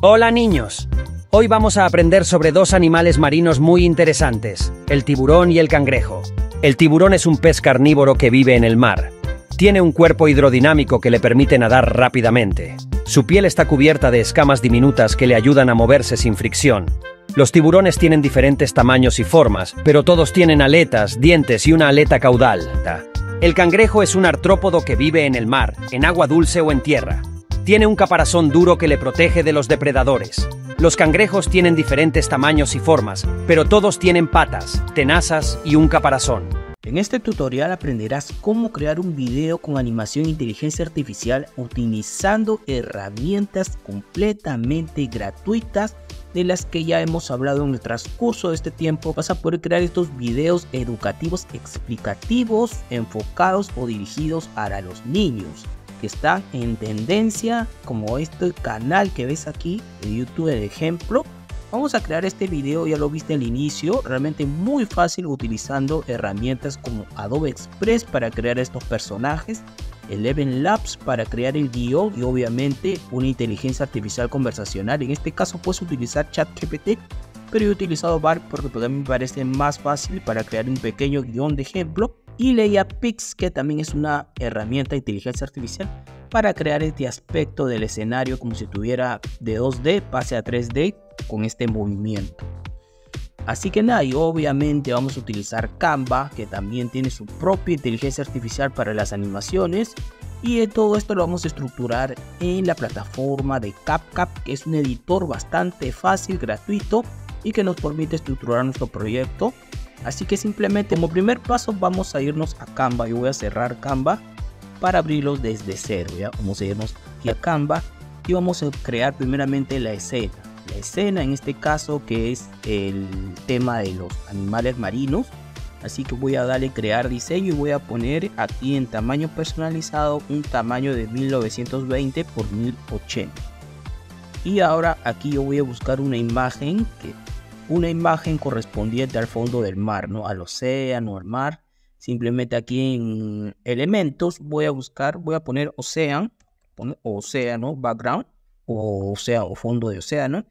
Hola niños. Hoy vamos a aprender sobre dos animales marinos muy interesantes, el tiburón y el cangrejo. El tiburón es un pez carnívoro que vive en el mar. Tiene un cuerpo hidrodinámico que le permite nadar rápidamente. Su piel está cubierta de escamas diminutas que le ayudan a moverse sin fricción. Los tiburones tienen diferentes tamaños y formas, pero todos tienen aletas, dientes y una aleta caudal. El cangrejo es un artrópodo que vive en el mar, en agua dulce o en tierra. Tiene un caparazón duro que le protege de los depredadores. Los cangrejos tienen diferentes tamaños y formas, pero todos tienen patas, tenazas y un caparazón. En este tutorial aprenderás cómo crear un video con animación e inteligencia artificial utilizando herramientas completamente gratuitas de las que ya hemos hablado en el transcurso de este tiempo, vas a poder crear estos videos educativos explicativos enfocados o dirigidos para los niños que está en tendencia, como este canal que ves aquí de YouTube, de ejemplo. Vamos a crear este video, ya lo viste al inicio, realmente muy fácil utilizando herramientas como Adobe Express para crear estos personajes, Eleven Labs para crear el guión y obviamente una inteligencia artificial conversacional. En este caso puedes utilizar ChatGPT, pero yo he utilizado BAR porque todavía me parece más fácil para crear un pequeño guión de ejemplo y Pix que también es una herramienta de inteligencia artificial para crear este aspecto del escenario como si tuviera de 2D pase a 3D con este movimiento. Así que nada, y obviamente vamos a utilizar Canva, que también tiene su propia inteligencia artificial para las animaciones. Y todo esto lo vamos a estructurar en la plataforma de CapCap, que es un editor bastante fácil, gratuito y que nos permite estructurar nuestro proyecto Así que simplemente como primer paso vamos a irnos a Canva. Yo voy a cerrar Canva para abrirlos desde cero. ¿ya? Vamos a irnos aquí a Canva y vamos a crear primeramente la escena. La escena en este caso que es el tema de los animales marinos. Así que voy a darle crear diseño y voy a poner aquí en tamaño personalizado un tamaño de 1920 por 1080. Y ahora aquí yo voy a buscar una imagen que una imagen correspondiente al fondo del mar, ¿no? Al océano, al mar. Simplemente aquí en elementos voy a buscar, voy a poner océano, océano, background, o sea, o fondo de océano.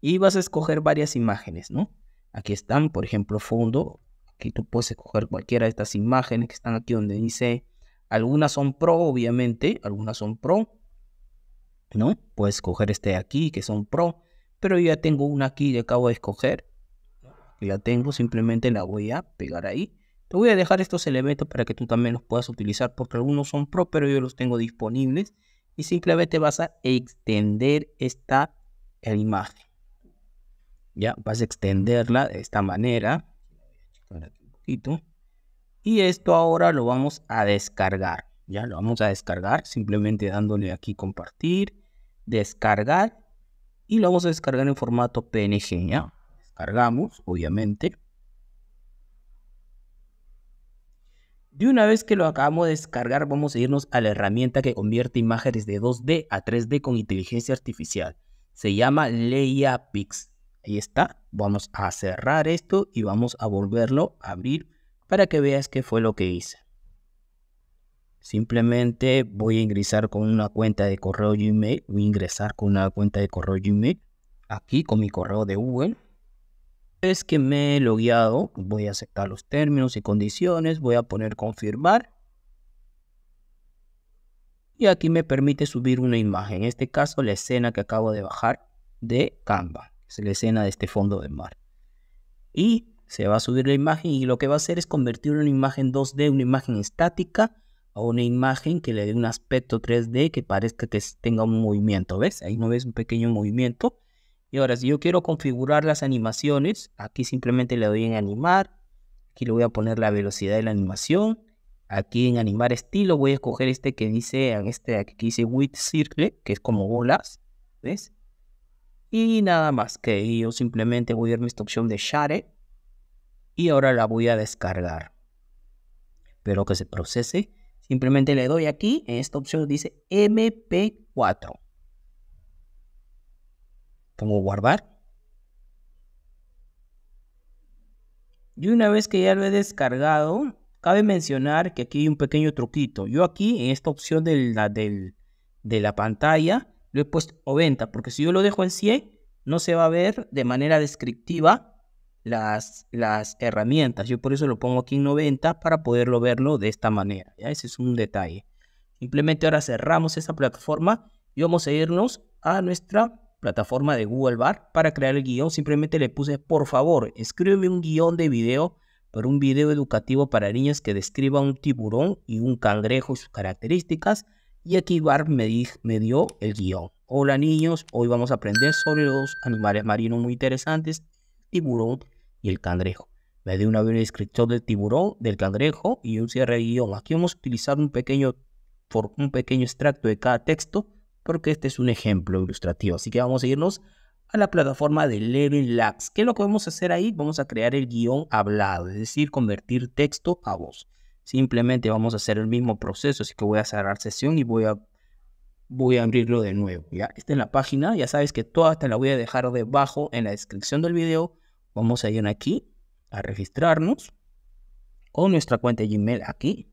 Y vas a escoger varias imágenes, ¿no? Aquí están, por ejemplo, fondo. Aquí tú puedes escoger cualquiera de estas imágenes que están aquí donde dice, algunas son pro, obviamente, algunas son pro, ¿no? Puedes escoger este de aquí que son pro pero ya tengo una aquí que acabo de escoger. La tengo, simplemente la voy a pegar ahí. Te voy a dejar estos elementos para que tú también los puedas utilizar porque algunos son pro, pero yo los tengo disponibles. Y simplemente vas a extender esta imagen. Ya, vas a extenderla de esta manera. Y esto ahora lo vamos a descargar. Ya lo vamos a descargar simplemente dándole aquí compartir, descargar y lo vamos a descargar en formato PNG, ¿ya? descargamos obviamente. Y una vez que lo acabamos de descargar, vamos a irnos a la herramienta que convierte imágenes de 2D a 3D con inteligencia artificial. Se llama Leiapix. Ahí está. Vamos a cerrar esto y vamos a volverlo a abrir para que veas qué fue lo que hice. Simplemente voy a ingresar con una cuenta de correo Gmail. Voy a ingresar con una cuenta de correo Gmail. Aquí con mi correo de Google. Es que me he logueado. Voy a aceptar los términos y condiciones. Voy a poner confirmar. Y aquí me permite subir una imagen. En este caso la escena que acabo de bajar de Canva. Es la escena de este fondo de mar. Y se va a subir la imagen y lo que va a hacer es convertir una imagen 2D, una imagen estática a una imagen que le dé un aspecto 3D que parezca que tenga un movimiento. ¿Ves? Ahí no ves un pequeño movimiento. Y ahora, si yo quiero configurar las animaciones, aquí simplemente le doy en animar. Aquí le voy a poner la velocidad de la animación. Aquí en animar estilo voy a escoger este que dice, este aquí dice width circle, que es como bolas. ¿Ves? Y nada más que yo simplemente voy a darme esta opción de share. Y ahora la voy a descargar. Espero que se procese. Simplemente le doy aquí, en esta opción dice MP4. Pongo guardar. Y una vez que ya lo he descargado, cabe mencionar que aquí hay un pequeño truquito. Yo aquí en esta opción de la, de la pantalla lo he puesto 90, porque si yo lo dejo en 100, no se va a ver de manera descriptiva las, las herramientas. Yo por eso lo pongo aquí en 90 para poderlo verlo de esta manera. ¿ya? Ese es un detalle. Simplemente ahora cerramos esa plataforma y vamos a irnos a nuestra plataforma de Google Bar para crear el guión. Simplemente le puse, por favor, escribe un guión de video para un video educativo para niños que describa un tiburón y un cangrejo y sus características. Y aquí Bar me, me dio el guión. Hola niños, hoy vamos a aprender sobre los animales marinos muy interesantes, tiburón y el cangrejo. Me dio una breve descriptor del tiburón, del cangrejo y un cierre de guión... Aquí vamos a utilizar un pequeño, un pequeño extracto de cada texto porque este es un ejemplo ilustrativo. Así que vamos a irnos a la plataforma de Level Labs. ¿Qué es lo que vamos a hacer ahí? Vamos a crear el guión hablado, es decir, convertir texto a voz. Simplemente vamos a hacer el mismo proceso, así que voy a cerrar sesión y voy a, voy a abrirlo de nuevo. ¿ya? está en la página, ya sabes que toda esta la voy a dejar debajo en la descripción del video Vamos a ir aquí a registrarnos o nuestra cuenta de Gmail aquí.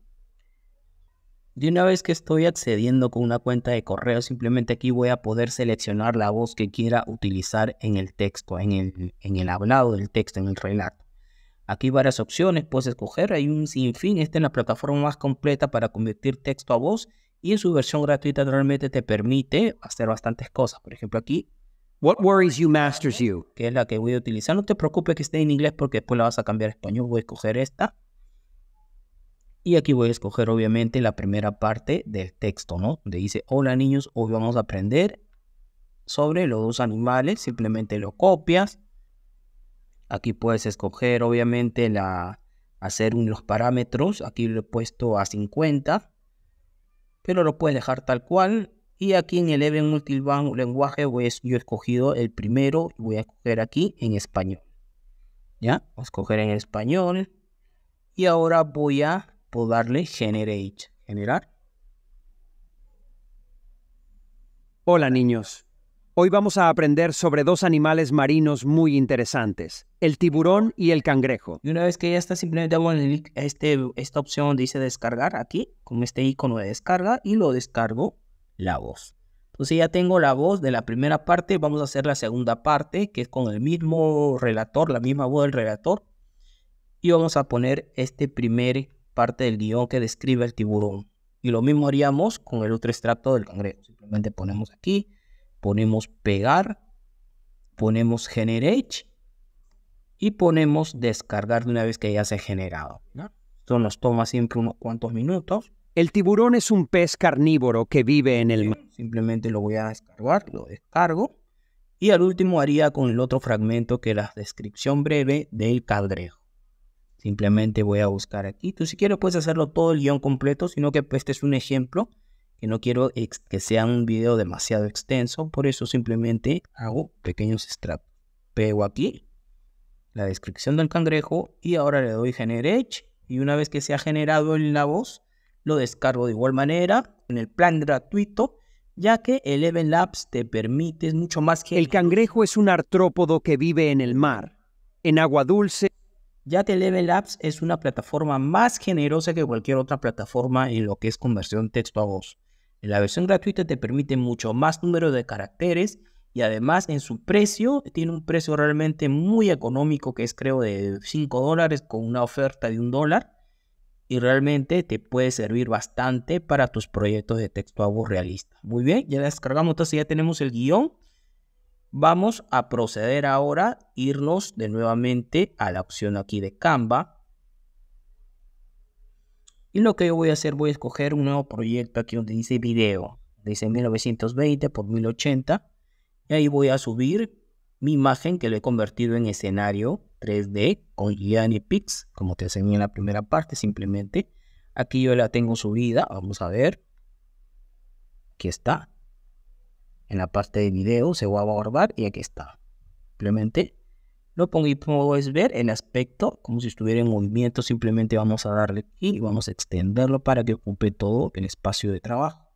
De una vez que estoy accediendo con una cuenta de correo, simplemente aquí voy a poder seleccionar la voz que quiera utilizar en el texto, en el, en el hablado del texto, en el relato. Aquí varias opciones puedes escoger, hay un sinfín, esta es la plataforma más completa para convertir texto a voz y en su versión gratuita realmente te permite hacer bastantes cosas. Por ejemplo, aquí What worries you masters you. Que es la que voy a utilizar. No te preocupes que esté en inglés porque después la vas a cambiar a español. Voy a escoger esta. Y aquí voy a escoger obviamente la primera parte del texto, ¿no? Donde dice, hola niños, hoy vamos a aprender sobre los dos animales. Simplemente lo copias. Aquí puedes escoger obviamente la, hacer los parámetros. Aquí lo he puesto a 50. Pero lo puedes dejar tal cual y aquí en el Even Multilingual Lenguaje voy, yo he escogido el primero y voy a escoger aquí en español. ¿Ya? Voy a escoger en español. Y ahora voy a darle Generate. Generar. Hola niños. Hoy vamos a aprender sobre dos animales marinos muy interesantes, el tiburón y el cangrejo. Y una vez que ya está, simplemente hago este, esta opción dice descargar aquí, con este icono de descarga y lo descargo la voz. Entonces ya tengo la voz de la primera parte, vamos a hacer la segunda parte, que es con el mismo relator, la misma voz del relator, y vamos a poner este primer parte del guión que describe el tiburón. Y lo mismo haríamos con el otro extracto del cangrejo. Simplemente ponemos aquí, ponemos pegar, ponemos generate y ponemos descargar de una vez que ya se ha generado. Esto nos toma siempre unos cuantos minutos. El tiburón es un pez carnívoro que vive en el mar. Simplemente lo voy a descargar, lo descargo. Y al último haría con el otro fragmento que es la descripción breve del cangrejo. Simplemente voy a buscar aquí. Tú si quieres puedes hacerlo todo el guión completo, sino que este es un ejemplo que no quiero que sea un video demasiado extenso. Por eso simplemente hago pequeños straps. Pego aquí la descripción del cangrejo y ahora le doy generate. Y una vez que se ha generado en la voz, lo descargo de igual manera en el plan gratuito, ya que Eleven Labs te permite, mucho más El cangrejo es un artrópodo que vive en el mar, en agua dulce. Ya que Eleven Labs es una plataforma más generosa que cualquier otra plataforma en lo que es conversión texto a voz. En la versión gratuita te permite mucho más número de caracteres y además en su precio tiene un precio realmente muy económico que es creo de 5 dólares con una oferta de un dólar y realmente te puede servir bastante para tus proyectos de texto a voz realista. Muy bien, ya descargamos, entonces ya tenemos el guión. Vamos a proceder ahora, irnos de nuevamente a la opción aquí de Canva. Y lo que yo voy a hacer, voy a escoger un nuevo proyecto aquí donde dice video. Dice 1920 por 1080. Y ahí voy a subir mi imagen que lo he convertido en escenario 3D con PIX, como te enseñé en la primera parte, simplemente. Aquí yo la tengo subida, vamos a ver. Aquí está. En la parte de video se va a borrar y aquí está. Simplemente lo pongo y es ver en aspecto como si estuviera en movimiento. Simplemente vamos a darle y vamos a extenderlo para que ocupe todo el espacio de trabajo.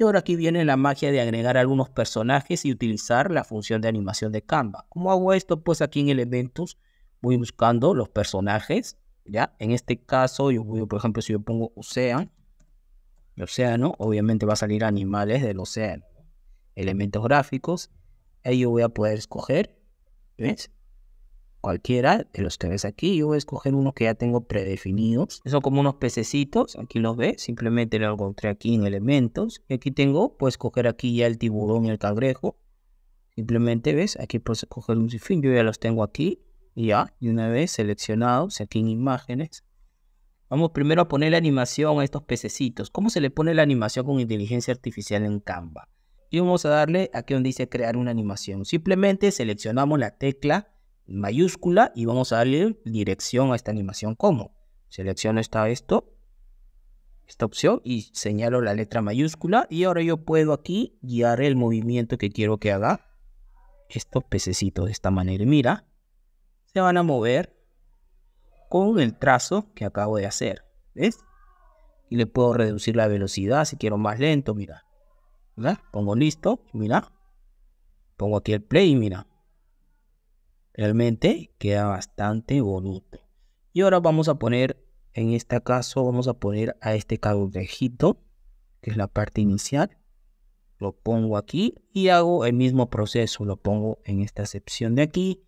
Y ahora aquí viene la magia de agregar algunos personajes y utilizar la función de animación de Canva. ¿Cómo hago esto? Pues aquí en Elementos voy buscando los personajes, ¿ya? En este caso, yo voy, por ejemplo, si yo pongo Ocean, el océano, obviamente va a salir animales del océano. Elementos gráficos, ahí yo voy a poder escoger, ¿ves? cualquiera de los que ves aquí. Yo voy a escoger uno que ya tengo predefinidos. Son como unos pececitos, aquí los ves, simplemente lo encontré aquí en elementos. Y aquí tengo, puedes coger aquí ya el tiburón y el cangrejo. Simplemente ves, aquí puedo escoger un sinfín, yo ya los tengo aquí. Y ya, y una vez seleccionados, aquí en imágenes. Vamos primero a poner la animación a estos pececitos. ¿Cómo se le pone la animación con inteligencia artificial en Canva? Y vamos a darle aquí donde dice crear una animación. Simplemente seleccionamos la tecla mayúscula y vamos a darle dirección a esta animación como. Selecciono esta, esto, esta opción y señalo la letra mayúscula y ahora yo puedo aquí guiar el movimiento que quiero que haga estos pececitos de esta manera. mira, se van a mover con el trazo que acabo de hacer. Y le puedo reducir la velocidad si quiero más lento, mira. Pongo listo, mira. Pongo aquí el play y mira. Realmente queda bastante bonito. Y ahora vamos a poner, en este caso, vamos a poner a este cangrejito, que es la parte inicial. Lo pongo aquí y hago el mismo proceso. Lo pongo en esta sección de aquí.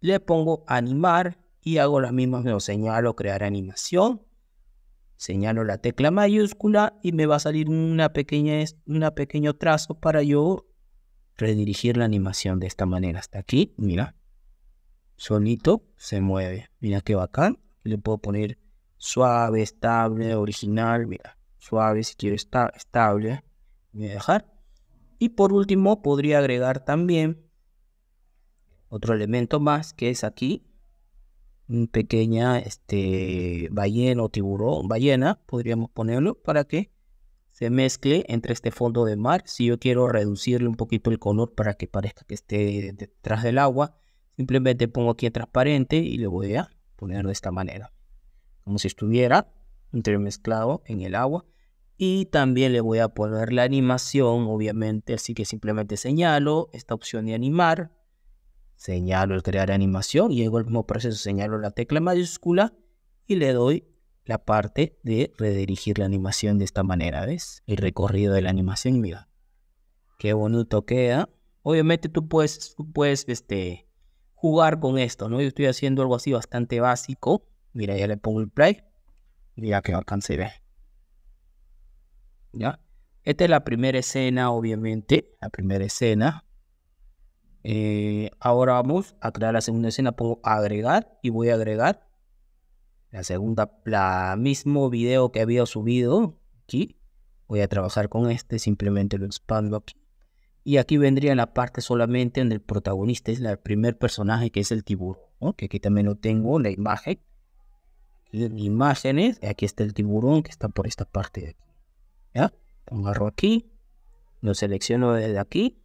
Le pongo animar y hago las mismas. Lo señalo crear animación. Señalo la tecla mayúscula y me va a salir una pequeña, una pequeño trazo para yo redirigir la animación de esta manera. Hasta aquí, mira. Sonito, se mueve. Mira qué bacán. Le puedo poner suave, estable, original. Mira, suave si quiero estar estable. Voy a dejar. Y por último podría agregar también otro elemento más que es aquí un pequeña este ballena o tiburón, ballena, podríamos ponerlo para que se mezcle entre este fondo de mar. Si yo quiero reducirle un poquito el color para que parezca que esté detrás del agua, Simplemente pongo aquí transparente y le voy a poner de esta manera. Como si estuviera entremezclado en el agua. Y también le voy a poner la animación, obviamente. Así que simplemente señalo esta opción de animar. Señalo el crear animación. Y luego el mismo proceso señalo la tecla mayúscula. Y le doy la parte de redirigir la animación de esta manera, ¿ves? El recorrido de la animación, mira. Qué bonito queda. Obviamente tú puedes, puedes este, jugar con esto, ¿no? Yo estoy haciendo algo así bastante básico. Mira, ya le pongo el play. Mira que alcance ve. ¿Ya? Esta es la primera escena, obviamente. La primera escena. Eh, ahora vamos a crear la segunda escena. puedo agregar y voy a agregar la segunda, la mismo video que había subido aquí. Voy a trabajar con este. Simplemente lo expando aquí. Y aquí vendría la parte solamente en el protagonista, es el primer personaje que es el tiburón, que aquí también lo tengo, la imagen. Imágenes, aquí está el tiburón que está por esta parte de aquí. ¿Ya? Agarro aquí, lo selecciono desde aquí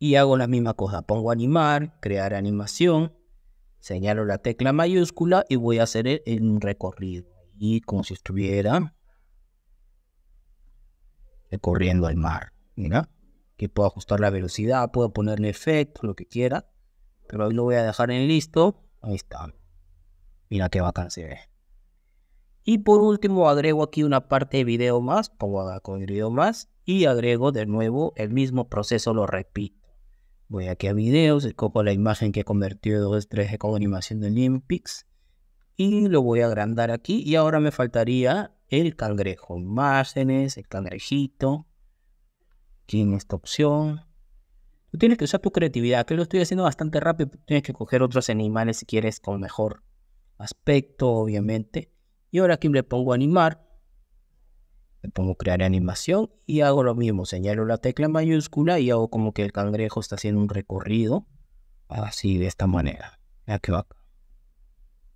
y hago la misma cosa. Pongo animar, crear animación, señalo la tecla mayúscula y voy a hacer el recorrido. Y como si estuviera recorriendo el mar mira, que puedo ajustar la velocidad, puedo ponerle efecto, lo que quiera, pero hoy lo voy a dejar en listo, ahí está, mira qué bacán se ve. Y por último agrego aquí una parte de video más, pongo con el video más y agrego de nuevo el mismo proceso, lo repito. Voy aquí a videos, escojo la imagen que he convertido 2 3 con animación de Limpix. y lo voy a agrandar aquí y ahora me faltaría el cangrejo, imágenes, el cangrejito aquí en esta opción. Tú tienes que usar tu creatividad, que lo estoy haciendo bastante rápido. Tienes que coger otros animales si quieres con mejor aspecto, obviamente. Y ahora aquí le pongo animar. Le pongo crear animación y hago lo mismo. Señalo la tecla mayúscula y hago como que el cangrejo está haciendo un recorrido. Así, de esta manera. Mira que va.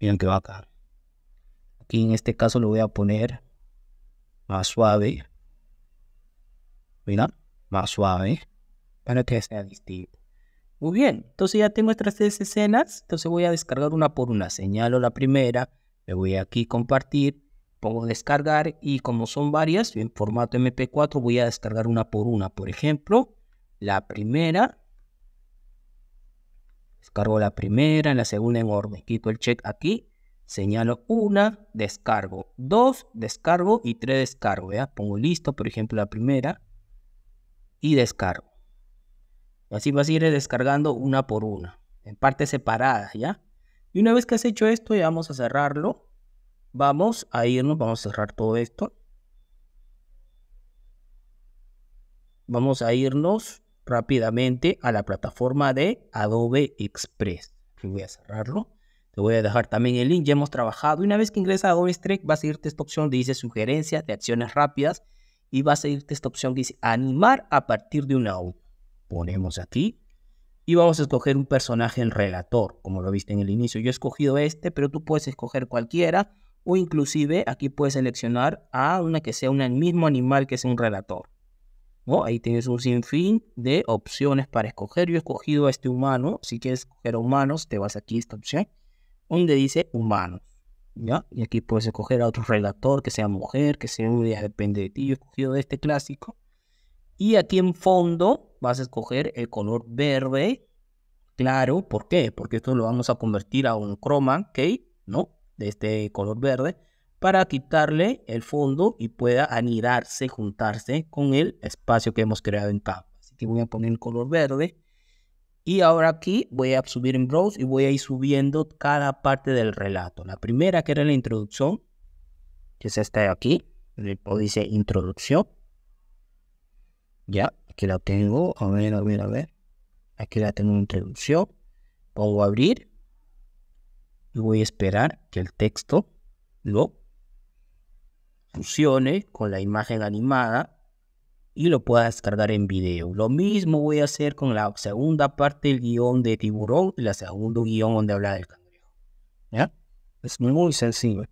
Miren que acá. Aquí en este caso lo voy a poner más suave. Mira más suave para ¿eh? que sea distinto. Muy bien, entonces ya tengo estas tres escenas, entonces voy a descargar una por una, señalo la primera, le voy aquí compartir, pongo descargar y como son varias en formato MP4 voy a descargar una por una, por ejemplo, la primera, descargo la primera, la segunda en orden, quito el check aquí, señalo una, descargo, dos, descargo y tres descargo, ¿ya? pongo listo, por ejemplo, la primera, y descargo. Así vas a ir descargando una por una, en partes separadas, ¿ya? Y una vez que has hecho esto, ya vamos a cerrarlo. Vamos a irnos, vamos a cerrar todo esto. Vamos a irnos rápidamente a la plataforma de Adobe Express. voy a cerrarlo. Te voy a dejar también el link, ya hemos trabajado. y Una vez que ingresas a Adobe Express, vas a irte a esta opción dice sugerencias de acciones rápidas y vas a irte esta opción que dice animar a partir de una U. Ponemos aquí y vamos a escoger un personaje, en relator, como lo viste en el inicio. Yo he escogido este, pero tú puedes escoger cualquiera o inclusive aquí puedes seleccionar a una que sea un mismo animal que sea un relator. ¿No? Ahí tienes un sinfín de opciones para escoger. Yo he escogido a este humano. Si quieres escoger a humanos, te vas aquí a esta opción donde dice humanos. Y aquí puedes escoger a otro redactor, que sea mujer, que sea un día, depende de ti. Yo he escogido este clásico. Y aquí en fondo vas a escoger el color verde, claro, ¿por qué? Porque esto lo vamos a convertir a un croma, ¿ok? ¿no? De este color verde, para quitarle el fondo y pueda anidarse, juntarse con el espacio que hemos creado en Canva. Así que voy a poner el color verde y ahora aquí voy a subir en Browse y voy a ir subiendo cada parte del relato. La primera que era la introducción, que es esta de aquí, dice introducción. Ya, aquí la tengo. A ver, a ver, a ver. Aquí la tengo introducción. Pongo abrir. Y voy a esperar que el texto lo fusione con la imagen animada y lo pueda descargar en video. Lo mismo voy a hacer con la segunda parte del guión de tiburón y la segunda guión donde habla del cangrejo. ¿Ya? Es muy, muy sencillo.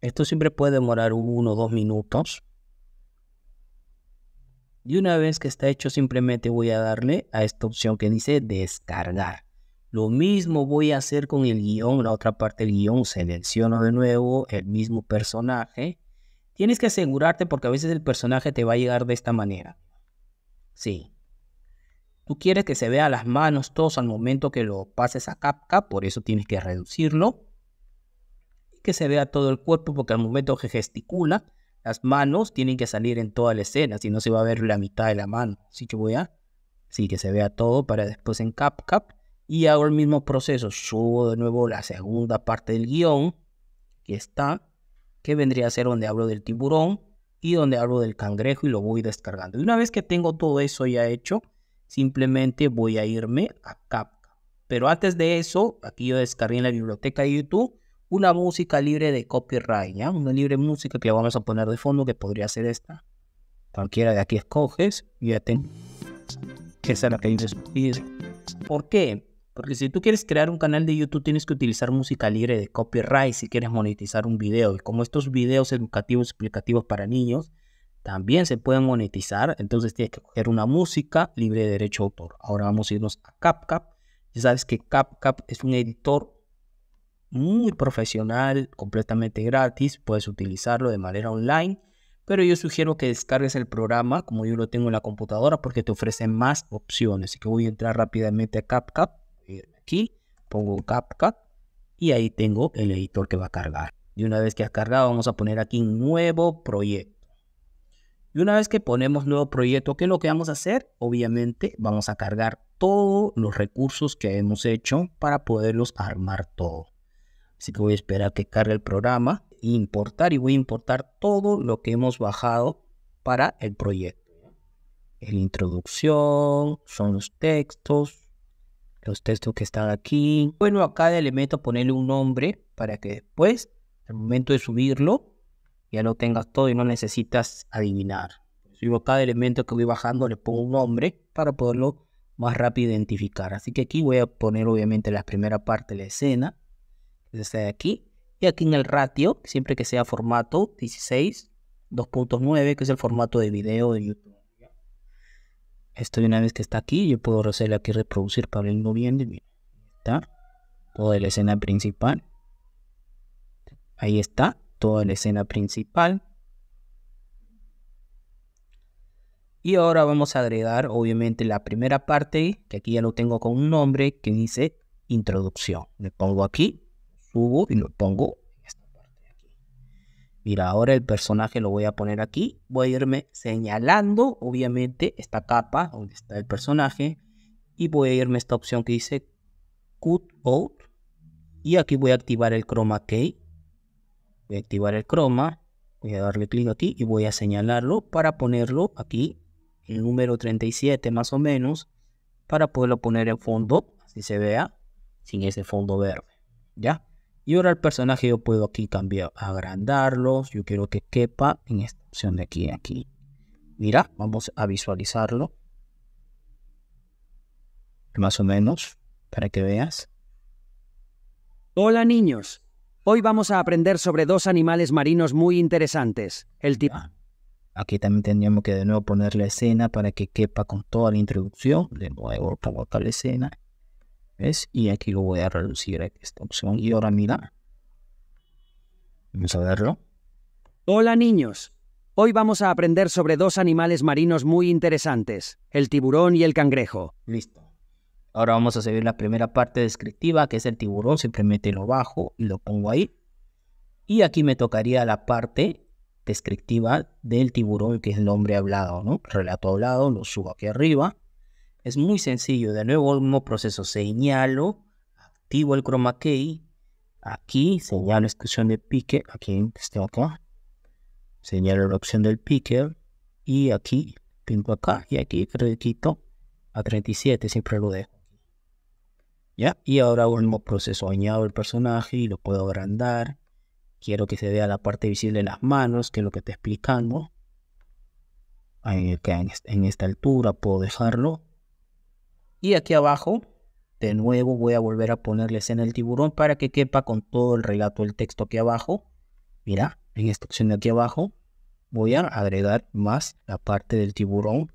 Esto siempre puede demorar uno o dos minutos. Y una vez que está hecho, simplemente voy a darle a esta opción que dice descargar. Lo mismo voy a hacer con el guión, la otra parte del guión, selecciono de nuevo el mismo personaje. Tienes que asegurarte porque a veces el personaje te va a llegar de esta manera. Sí. Tú quieres que se vea las manos todos al momento que lo pases a cap, por eso tienes que reducirlo. Y que se vea todo el cuerpo porque al momento que gesticula, las manos tienen que salir en toda la escena, si no se va a ver la mitad de la mano. Sí que voy a... Sí, que se vea todo para después en cap y hago el mismo proceso. Subo de nuevo la segunda parte del guión, que está, que vendría a ser donde hablo del tiburón y donde hablo del cangrejo y lo voy descargando. Y una vez que tengo todo eso ya hecho, simplemente voy a irme a Capca. Pero antes de eso, aquí yo descargué en la biblioteca de YouTube una música libre de copyright, Una libre música que vamos a poner de fondo, que podría ser esta. Cualquiera de aquí escoges, y ya tengo. Esa es la que dices. ¿Por qué? Porque si tú quieres crear un canal de YouTube tienes que utilizar música libre de copyright si quieres monetizar un video. Y como estos videos educativos explicativos para niños también se pueden monetizar, entonces tienes que coger una música libre de derecho autor. Ahora vamos a irnos a CapCap. Ya sabes que CapCap es un editor muy profesional, completamente gratis. Puedes utilizarlo de manera online pero yo sugiero que descargues el programa como yo lo tengo en la computadora porque te ofrece más opciones. Así que voy a entrar rápidamente a CapCap pongo CapCut y ahí tengo el editor que va a cargar. Y una vez que ha cargado, vamos a poner aquí nuevo proyecto. Y una vez que ponemos nuevo proyecto, ¿qué es lo que vamos a hacer? Obviamente vamos a cargar todos los recursos que hemos hecho para poderlos armar todo. Así que voy a esperar que cargue el programa, importar y voy a importar todo lo que hemos bajado para el proyecto. La introducción, son los textos, los textos que están aquí. Bueno, a cada elemento ponerle un nombre para que después, al momento de subirlo, ya lo tengas todo y no necesitas adivinar. Subo cada elemento que voy bajando, le pongo un nombre para poderlo más rápido identificar. Así que aquí voy a poner obviamente la primera parte de la escena, que es de aquí. Y aquí en el ratio, siempre que sea formato 16, 2.9, que es el formato de video de YouTube. Esto una vez que está aquí, yo puedo hacerle aquí reproducir para muy bien. Está toda la escena principal. Ahí está toda la escena principal. Y ahora vamos a agregar obviamente la primera parte, que aquí ya lo tengo con un nombre que dice introducción. Le pongo aquí, subo y lo pongo mira, ahora el personaje lo voy a poner aquí, voy a irme señalando, obviamente, esta capa donde está el personaje, y voy a irme a esta opción que dice Cut Out, y aquí voy a activar el Chroma Key, voy a activar el Chroma, voy a darle clic aquí y voy a señalarlo para ponerlo aquí, el número 37 más o menos, para poderlo poner en fondo, así se vea, sin ese fondo verde, ¿ya? Y ahora el personaje yo puedo aquí cambiar, agrandarlos. Yo quiero que quepa en esta opción de aquí, aquí. Mira, vamos a visualizarlo. Más o menos, para que veas. Hola niños. Hoy vamos a aprender sobre dos animales marinos muy interesantes. El tipo... Ah, aquí también tendríamos que de nuevo poner la escena para que quepa con toda la introducción. De nuevo, colocar la escena. Y aquí lo voy a reducir a esta opción. Y ahora mira. Vamos a verlo. Hola niños. Hoy vamos a aprender sobre dos animales marinos muy interesantes, el tiburón y el cangrejo. Listo. Ahora vamos a seguir la primera parte descriptiva, que es el tiburón. Simplemente lo bajo y lo pongo ahí. Y aquí me tocaría la parte descriptiva del tiburón, que es el nombre hablado, ¿no? Relato hablado, lo subo aquí arriba. Es muy sencillo, de nuevo el mismo proceso, señalo, activo el chroma key, aquí señalo la extensión de pique, aquí estoy acá, señalo la opción del picker y aquí pinto acá y aquí creo quito a 37, siempre lo dejo. ¿Ya? Y ahora hago mismo proceso, añado el personaje y lo puedo agrandar. Quiero que se vea la parte visible de las manos, que es lo que te explicamos, en esta altura puedo dejarlo y aquí abajo, de nuevo voy a volver a ponerles en el tiburón para que quepa con todo el relato el texto aquí abajo. Mira, en esta opción de aquí abajo voy a agregar más la parte del tiburón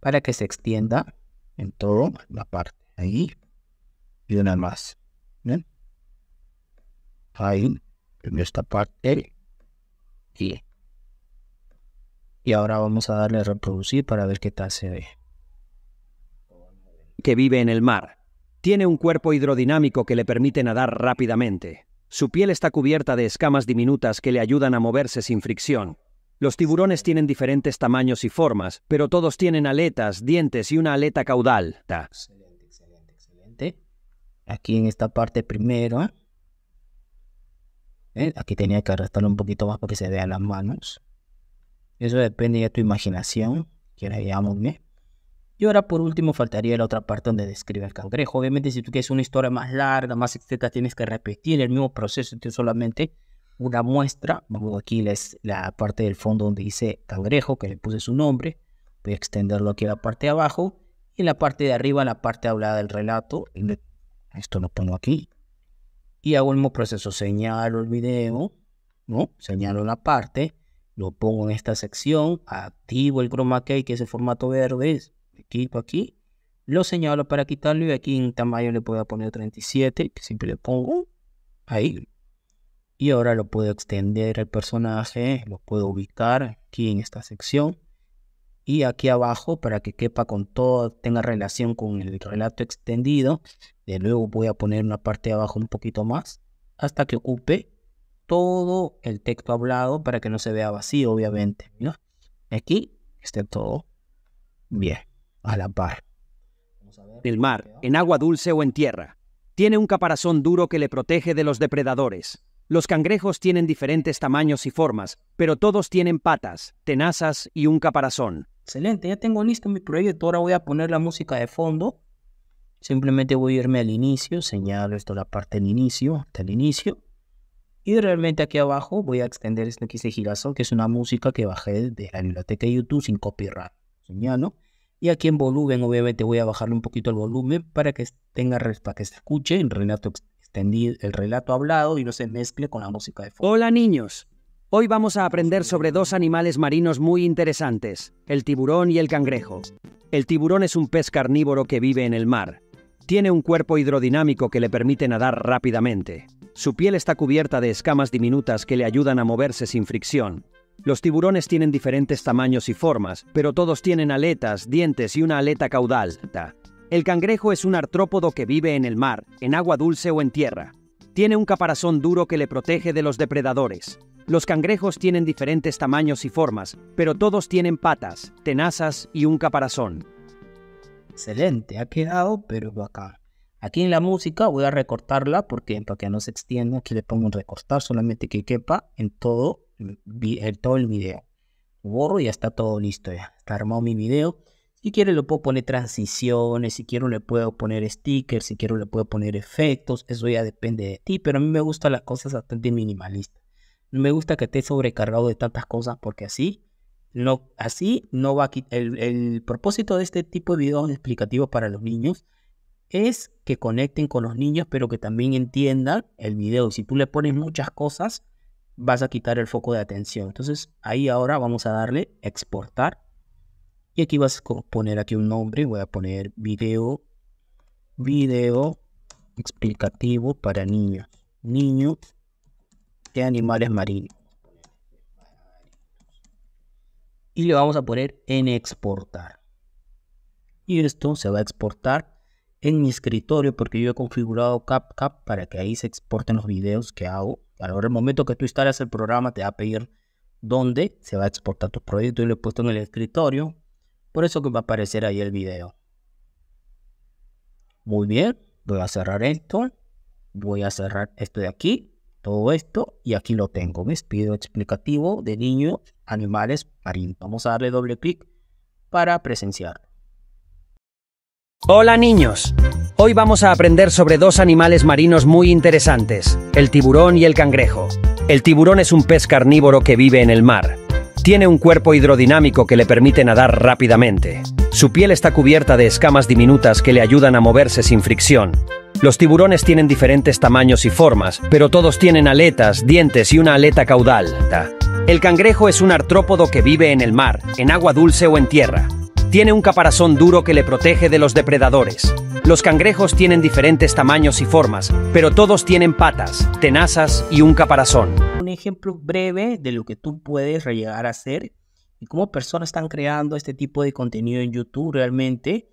para que se extienda en toda la parte. Ahí. Y una más. Ahí. En esta parte. Y, y ahora vamos a darle a reproducir para ver qué tal se ve que vive en el mar. Tiene un cuerpo hidrodinámico que le permite nadar rápidamente. Su piel está cubierta de escamas diminutas que le ayudan a moverse sin fricción. Los tiburones tienen diferentes tamaños y formas, pero todos tienen aletas, dientes y una aleta caudal. Excelente, excelente, excelente. Aquí en esta parte primero. ¿eh? ¿Eh? Aquí tenía que arrastrarlo un poquito más para que se vean las manos. Eso depende de tu imaginación, ¿Quieres llamarme? Y ahora por último faltaría la otra parte donde describe el cangrejo. Obviamente si tú quieres una historia más larga, más extensa, tienes que repetir el mismo proceso, entonces solamente una muestra. aquí es la parte del fondo donde dice cangrejo, que le puse su nombre. Voy a extenderlo aquí a la parte de abajo. Y en la parte de arriba, la parte hablada del relato. Esto lo pongo aquí. Y hago el mismo proceso. Señalo el video, ¿no? Señalo la parte. Lo pongo en esta sección. Activo el chroma key, que es el formato verde equipo aquí, lo señalo para quitarlo y aquí en tamaño le puedo poner 37, que siempre le pongo ahí. Y ahora lo puedo extender al personaje, lo puedo ubicar aquí en esta sección y aquí abajo para que quepa con todo, tenga relación con el relato extendido. De nuevo voy a poner una parte de abajo un poquito más hasta que ocupe todo el texto hablado para que no se vea vacío, obviamente. Aquí esté todo bien a la par. El mar, en agua dulce o en tierra. Tiene un caparazón duro que le protege de los depredadores. Los cangrejos tienen diferentes tamaños y formas, pero todos tienen patas, tenazas y un caparazón. Excelente, ya tengo listo mi proyecto. Ahora voy a poner la música de fondo. Simplemente voy a irme al inicio, señalo esto la parte del inicio, hasta el inicio. Y realmente aquí abajo voy a extender este que este girasol, que es una música que bajé de la biblioteca de YouTube sin copyright. Señalo. Y aquí en volumen, obviamente voy a bajarle un poquito el volumen para que tenga para que se escuche el relato el relato hablado y no se mezcle con la música de fondo. Hola niños. Hoy vamos a aprender sobre dos animales marinos muy interesantes, el tiburón y el cangrejo. El tiburón es un pez carnívoro que vive en el mar. Tiene un cuerpo hidrodinámico que le permite nadar rápidamente. Su piel está cubierta de escamas diminutas que le ayudan a moverse sin fricción. Los tiburones tienen diferentes tamaños y formas, pero todos tienen aletas, dientes y una aleta caudal. El cangrejo es un artrópodo que vive en el mar, en agua dulce o en tierra. Tiene un caparazón duro que le protege de los depredadores. Los cangrejos tienen diferentes tamaños y formas, pero todos tienen patas, tenazas y un caparazón. Excelente, ha quedado pero acá. Aquí en la música voy a recortarla porque para que no se extienda, aquí le pongo recortar, solamente que quepa en todo todo el video. Borro y ya está todo listo, ya está armado mi video. Si quieres le puedo poner transiciones, si quiero le puedo poner stickers, si quiero le puedo poner efectos, eso ya depende de ti, pero a mí me gustan las cosas bastante minimalistas. No me gusta que esté sobrecargado de tantas cosas porque así no, así no va a quitar. El, el, propósito de este tipo de videos explicativos para los niños es que conecten con los niños, pero que también entiendan el video. Si tú le pones muchas cosas, vas a quitar el foco de atención. Entonces ahí ahora vamos a darle exportar. Y aquí vas a poner aquí un nombre. Voy a poner video, video explicativo para niños. Niños de animales marinos. Y le vamos a poner en exportar. Y esto se va a exportar en mi escritorio porque yo he configurado CapCap para que ahí se exporten los videos que hago Ahora, el momento que tú instalas el programa, te va a pedir dónde se va a exportar tu proyecto. y lo he puesto en el escritorio, por eso que va a aparecer ahí el video. Muy bien, voy a cerrar esto. Voy a cerrar esto de aquí, todo esto, y aquí lo tengo. Me Pido explicativo de niños, animales, marinos. Vamos a darle doble clic para presenciar. Hola niños. Hoy vamos a aprender sobre dos animales marinos muy interesantes, el tiburón y el cangrejo. El tiburón es un pez carnívoro que vive en el mar. Tiene un cuerpo hidrodinámico que le permite nadar rápidamente. Su piel está cubierta de escamas diminutas que le ayudan a moverse sin fricción. Los tiburones tienen diferentes tamaños y formas, pero todos tienen aletas, dientes y una aleta caudal. El cangrejo es un artrópodo que vive en el mar, en agua dulce o en tierra. Tiene un caparazón duro que le protege de los depredadores. Los cangrejos tienen diferentes tamaños y formas, pero todos tienen patas, tenazas y un caparazón. Un ejemplo breve de lo que tú puedes llegar a hacer y cómo personas están creando este tipo de contenido en YouTube realmente,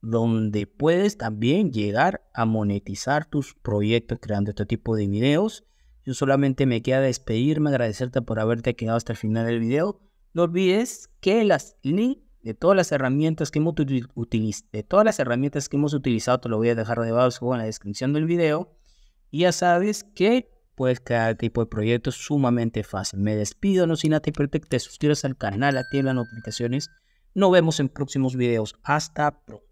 donde puedes también llegar a monetizar tus proyectos creando este tipo de videos. Yo solamente me queda despedirme, agradecerte por haberte quedado hasta el final del video. No olvides que las links de todas las herramientas que hemos utilizado, todas las herramientas que hemos utilizado, te lo voy a dejar debajo en la descripción del video. Y ya sabes que puedes crear este tipo de proyectos sumamente fácil. Me despido, no sin antes que te suscribas al canal, activa las notificaciones. Nos vemos en próximos videos. Hasta pronto.